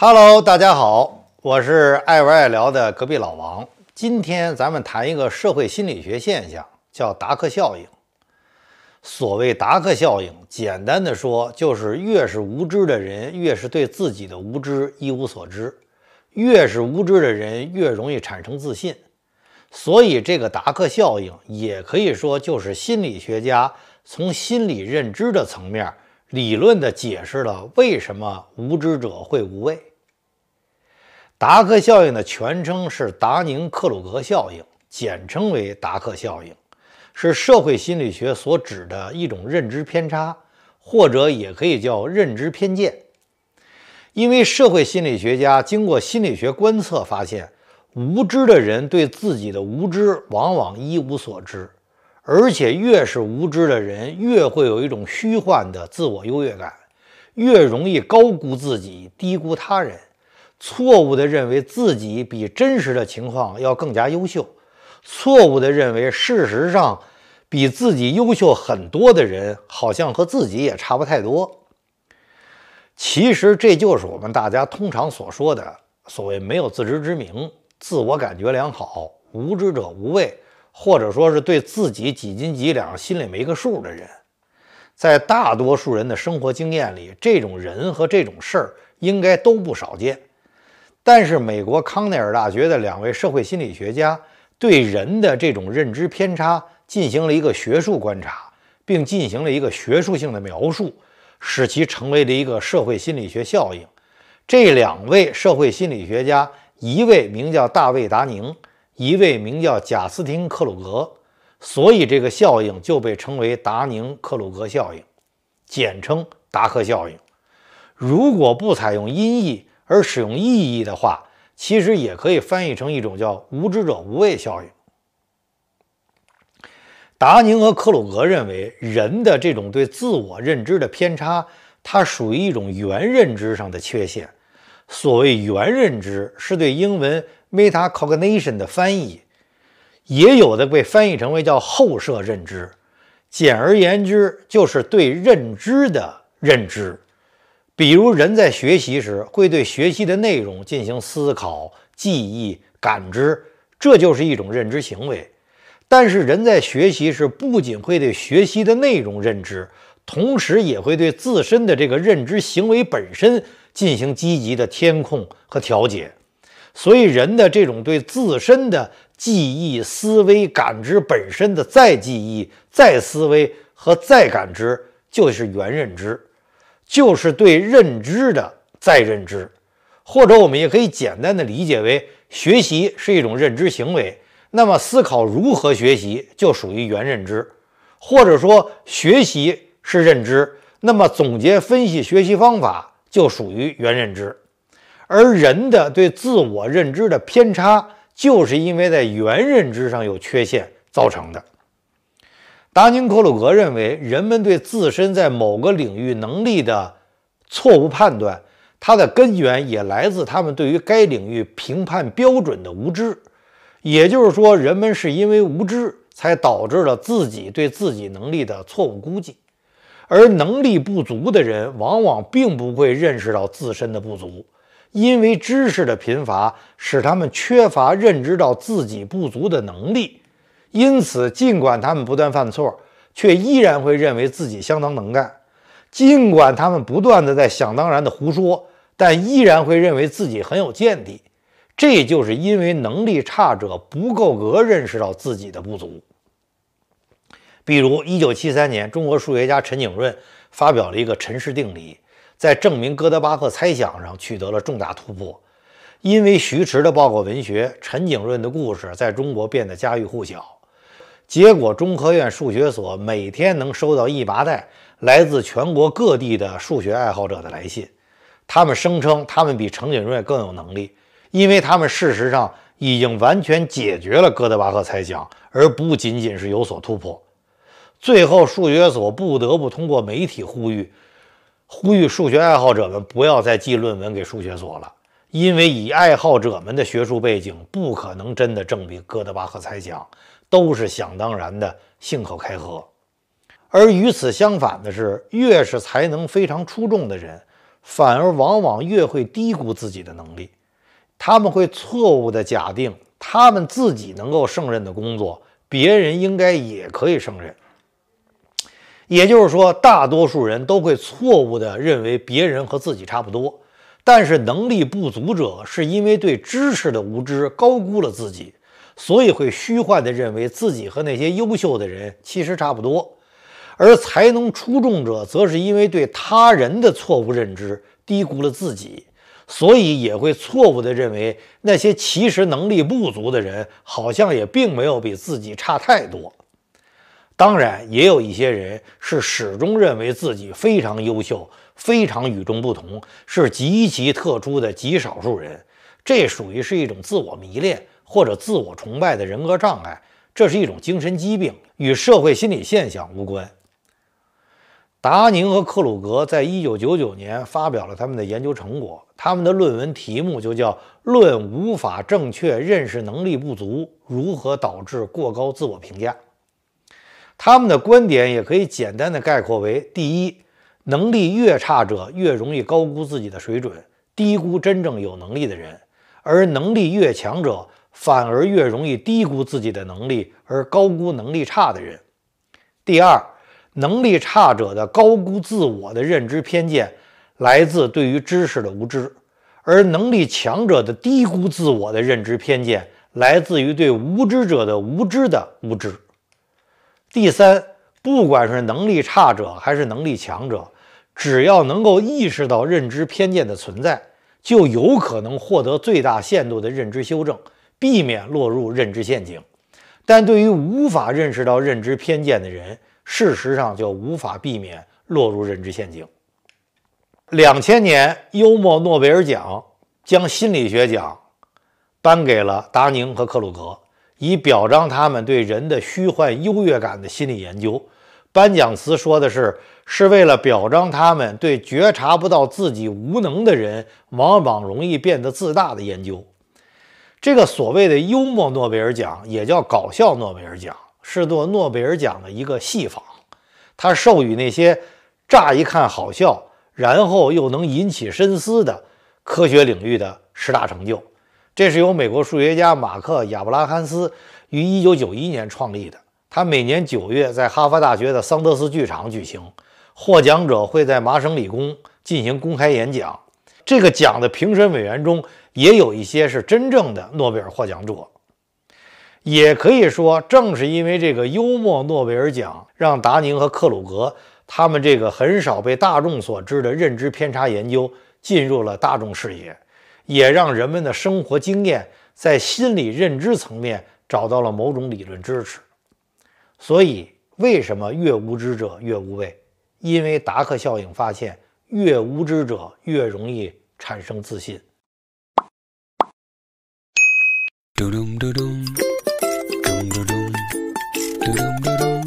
Hello，大家好，我是爱玩爱聊的隔壁老王。今天咱们谈一个社会心理学现象，叫达克效应。所谓达克效应，简单的说，就是越是无知的人，越是对自己的无知一无所知；越是无知的人，越容易产生自信。所以，这个达克效应也可以说就是心理学家从心理认知的层面理论的解释了为什么无知者会无畏。达克效应的全称是达宁克鲁格效应，简称为达克效应，是社会心理学所指的一种认知偏差，或者也可以叫认知偏见。因为社会心理学家经过心理学观测发现，无知的人对自己的无知往往一无所知，而且越是无知的人，越会有一种虚幻的自我优越感，越容易高估自己，低估他人。错误地认为自己比真实的情况要更加优秀，错误地认为事实上比自己优秀很多的人，好像和自己也差不太多。其实这就是我们大家通常所说的所谓没有自知之明、自我感觉良好、无知者无畏，或者说是对自己几斤几两心里没个数的人。在大多数人的生活经验里，这种人和这种事儿应该都不少见。但是，美国康奈尔大学的两位社会心理学家对人的这种认知偏差进行了一个学术观察，并进行了一个学术性的描述，使其成为了一个社会心理学效应。这两位社会心理学家，一位名叫大卫·达宁，一位名叫贾斯汀·克鲁格，所以这个效应就被称为达宁克鲁格效应，简称达克效应。如果不采用音译，而使用“意义”的话，其实也可以翻译成一种叫“无知者无畏”效应。达宁和克鲁格认为，人的这种对自我认知的偏差，它属于一种原认知上的缺陷。所谓原认知，是对英文 “meta cognition” 的翻译，也有的被翻译成为叫“后设认知”。简而言之，就是对认知的认知。比如人在学习时，会对学习的内容进行思考、记忆、感知，这就是一种认知行为。但是人在学习时，不仅会对学习的内容认知，同时也会对自身的这个认知行为本身进行积极的填空和调节。所以人的这种对自身的记忆、思维、感知本身的再记忆、再思维和再感知，就是元认知。就是对认知的再认知，或者我们也可以简单的理解为，学习是一种认知行为。那么思考如何学习就属于原认知，或者说学习是认知，那么总结分析学习方法就属于原认知，而人的对自我认知的偏差，就是因为在原认知上有缺陷造成的。达宁克鲁格认为，人们对自身在某个领域能力的错误判断，它的根源也来自他们对于该领域评判标准的无知。也就是说，人们是因为无知才导致了自己对自己能力的错误估计。而能力不足的人，往往并不会认识到自身的不足，因为知识的贫乏使他们缺乏认知到自己不足的能力。因此，尽管他们不断犯错，却依然会认为自己相当能干；尽管他们不断的在想当然的胡说，但依然会认为自己很有见地。这就是因为能力差者不够格认识到自己的不足。比如，一九七三年，中国数学家陈景润发表了一个陈氏定理，在证明哥德巴赫猜想上取得了重大突破。因为徐迟的报告文学《陈景润的故事》在中国变得家喻户晓。结果，中科院数学所每天能收到一麻袋来自全国各地的数学爱好者的来信，他们声称他们比程锦瑞更有能力，因为他们事实上已经完全解决了哥德巴赫猜想，而不仅仅是有所突破。最后，数学所不得不通过媒体呼吁，呼吁数学爱好者们不要再寄论文给数学所了，因为以爱好者们的学术背景，不可能真的证明哥德巴赫猜想。都是想当然的信口开河，而与此相反的是，越是才能非常出众的人，反而往往越会低估自己的能力。他们会错误地假定，他们自己能够胜任的工作，别人应该也可以胜任。也就是说，大多数人都会错误地认为别人和自己差不多，但是能力不足者是因为对知识的无知高估了自己。所以会虚幻地认为自己和那些优秀的人其实差不多，而才能出众者则是因为对他人的错误认知低估了自己，所以也会错误地认为那些其实能力不足的人好像也并没有比自己差太多。当然，也有一些人是始终认为自己非常优秀、非常与众不同，是极其特殊的极少数人，这属于是一种自我迷恋。或者自我崇拜的人格障碍，这是一种精神疾病，与社会心理现象无关。达宁和克鲁格在一九九九年发表了他们的研究成果，他们的论文题目就叫《论无法正确认识能力不足如何导致过高自我评价》。他们的观点也可以简单的概括为：第一，能力越差者越容易高估自己的水准，低估真正有能力的人；而能力越强者，反而越容易低估自己的能力，而高估能力差的人。第二，能力差者的高估自我的认知偏见，来自对于知识的无知；而能力强者的低估自我的认知偏见，来自于对无知者的无知的无知。第三，不管是能力差者还是能力强者，只要能够意识到认知偏见的存在，就有可能获得最大限度的认知修正。避免落入认知陷阱，但对于无法认识到认知偏见的人，事实上就无法避免落入认知陷阱。两千年幽默诺贝尔奖将心理学奖颁给了达宁和克鲁格，以表彰他们对人的虚幻优越感的心理研究。颁奖词说的是，是为了表彰他们对觉察不到自己无能的人，往往容易变得自大的研究。这个所谓的幽默诺贝尔奖，也叫搞笑诺贝尔奖，是做诺贝尔奖的一个戏仿。它授予那些乍一看好笑，然后又能引起深思的科学领域的十大成就。这是由美国数学家马克·亚布拉罕斯于1991年创立的。他每年9月在哈佛大学的桑德斯剧场举行，获奖者会在麻省理工进行公开演讲。这个奖的评审委员中。也有一些是真正的诺贝尔获奖者，也可以说，正是因为这个幽默诺贝尔奖，让达宁和克鲁格他们这个很少被大众所知的认知偏差研究进入了大众视野，也让人们的生活经验在心理认知层面找到了某种理论支持。所以，为什么越无知者越无畏？因为达克效应发现，越无知者越容易产生自信。Do dum do dum. Dum do dum. Do dum dum.